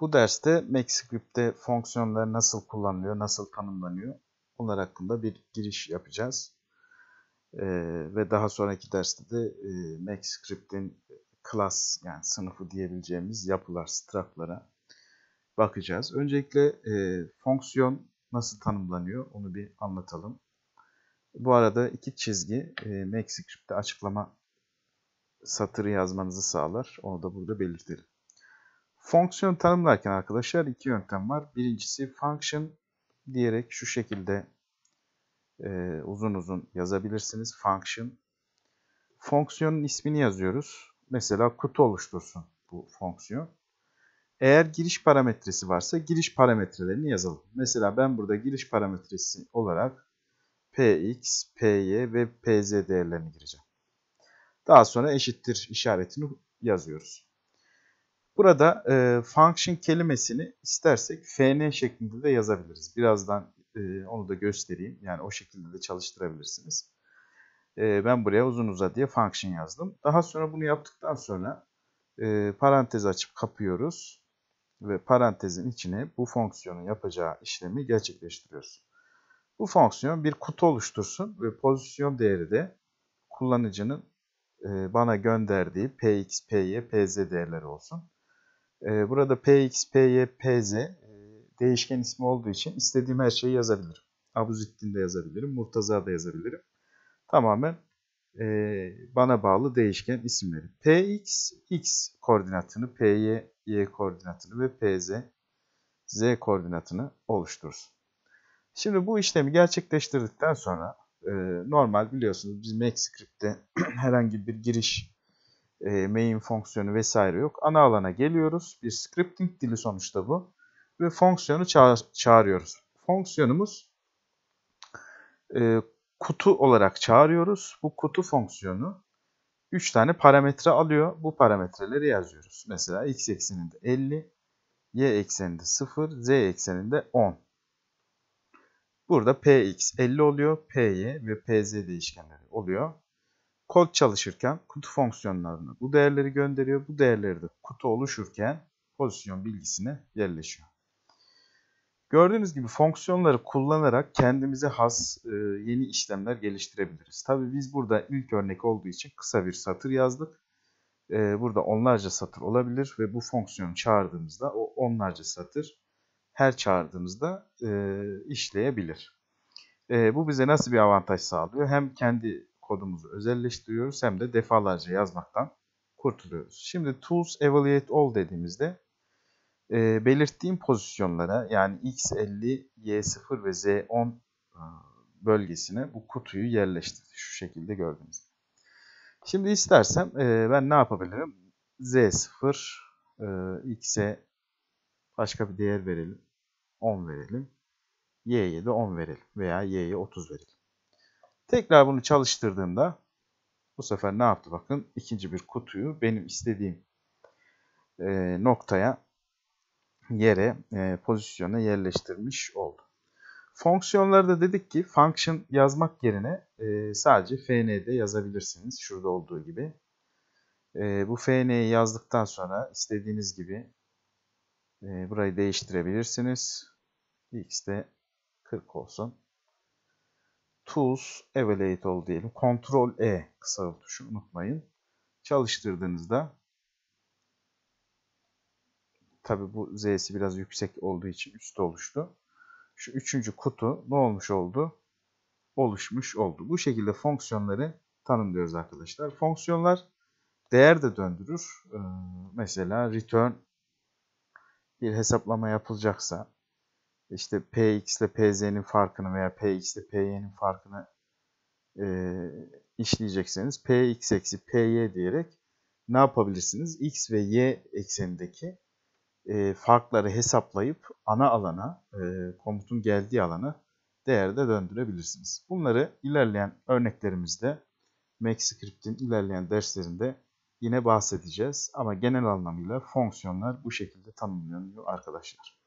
Bu derste MacScript'te fonksiyonlar nasıl kullanılıyor, nasıl tanımlanıyor bunlar hakkında bir giriş yapacağız. Ee, ve daha sonraki derste de e, MacScript'in class yani sınıfı diyebileceğimiz yapılar, struct'lara bakacağız. Öncelikle e, fonksiyon nasıl tanımlanıyor onu bir anlatalım. Bu arada iki çizgi e, MacScript'te açıklama satırı yazmanızı sağlar. Onu da burada belirtelim. Fonksiyon tanımlarken arkadaşlar iki yöntem var. Birincisi function diyerek şu şekilde e, uzun uzun yazabilirsiniz. Function. Fonksiyonun ismini yazıyoruz. Mesela kutu oluştursun bu fonksiyon. Eğer giriş parametresi varsa giriş parametrelerini yazalım. Mesela ben burada giriş parametresi olarak px, py ve pz değerlerini gireceğim. Daha sonra eşittir işaretini yazıyoruz. Burada e, function kelimesini istersek fn şeklinde de yazabiliriz. Birazdan e, onu da göstereyim. Yani o şekilde de çalıştırabilirsiniz. E, ben buraya uzun uza diye function yazdım. Daha sonra bunu yaptıktan sonra e, parantez açıp kapıyoruz. Ve parantezin içine bu fonksiyonun yapacağı işlemi gerçekleştiriyoruz. Bu fonksiyon bir kutu oluştursun ve pozisyon değeri de kullanıcının e, bana gönderdiği px, py, pz değerleri olsun. Ee, burada px, py, pz e, değişken ismi olduğu için istediğim her şeyi yazabilirim. Abuzittin de yazabilirim, Murtaza da yazabilirim. Tamamen e, bana bağlı değişken isimleri. px, x koordinatını, py, y koordinatını ve pz, z koordinatını oluşturur. Şimdi bu işlemi gerçekleştirdikten sonra e, normal biliyorsunuz biz MakeScript'te herhangi bir giriş e, main fonksiyonu vesaire yok. Ana alana geliyoruz. Bir scripting dili sonuçta bu. Ve fonksiyonu ça çağırıyoruz. Fonksiyonumuz e, kutu olarak çağırıyoruz. Bu kutu fonksiyonu 3 tane parametre alıyor. Bu parametreleri yazıyoruz. Mesela x ekseninde 50, y ekseninde 0, z ekseninde 10. Burada px 50 oluyor, py ve pz değişkenleri oluyor kod çalışırken kutu fonksiyonlarını, bu değerleri gönderiyor. Bu değerleri de kutu oluşurken pozisyon bilgisine yerleşiyor. Gördüğünüz gibi fonksiyonları kullanarak kendimize has e, yeni işlemler geliştirebiliriz. Tabii biz burada ilk örnek olduğu için kısa bir satır yazdık. E, burada onlarca satır olabilir ve bu fonksiyonu çağırdığımızda o onlarca satır her çağırdığımızda e, işleyebilir. Bu bize nasıl bir avantaj sağlıyor? Hem kendi kodumuzu özelleştiriyoruz hem de defalarca yazmaktan kurtuluyoruz. Şimdi Tools Evaluate All dediğimizde e, belirttiğim pozisyonlara yani X50, Y0 ve Z10 e, bölgesine bu kutuyu yerleştirdi. Şu şekilde gördünüz. Şimdi istersem e, ben ne yapabilirim? Z0, e, X'e başka bir değer verelim. 10 verelim. Y'ye de 10 verelim veya Y'ye 30 verelim. Tekrar bunu çalıştırdığımda bu sefer ne yaptı? Bakın ikinci bir kutuyu benim istediğim e, noktaya, yere, e, pozisyona yerleştirmiş oldu. Fonksiyonlarda dedik ki function yazmak yerine e, sadece fn'de yazabilirsiniz. Şurada olduğu gibi. E, bu fn'yi yazdıktan sonra istediğiniz gibi e, burayı değiştirebilirsiniz. x de 40 olsun. Tools ol diyelim. Ctrl E kısa tuşu unutmayın. Çalıştırdığınızda tabi bu Z'si biraz yüksek olduğu için üstte oluştu. Şu üçüncü kutu ne olmuş oldu? Oluşmuş oldu. Bu şekilde fonksiyonları tanımlıyoruz arkadaşlar. Fonksiyonlar değer de döndürür. Ee, mesela return bir hesaplama yapılacaksa işte Px ile Pz'nin farkını veya Px ile Py'nin farkını e, işleyecekseniz Px eksi Py diyerek ne yapabilirsiniz? X ve Y eksenindeki e, farkları hesaplayıp ana alana, e, komutun geldiği alanı değerde döndürebilirsiniz. Bunları ilerleyen örneklerimizde MaxScript'in ilerleyen derslerinde yine bahsedeceğiz. Ama genel anlamıyla fonksiyonlar bu şekilde tanımlanıyor arkadaşlar.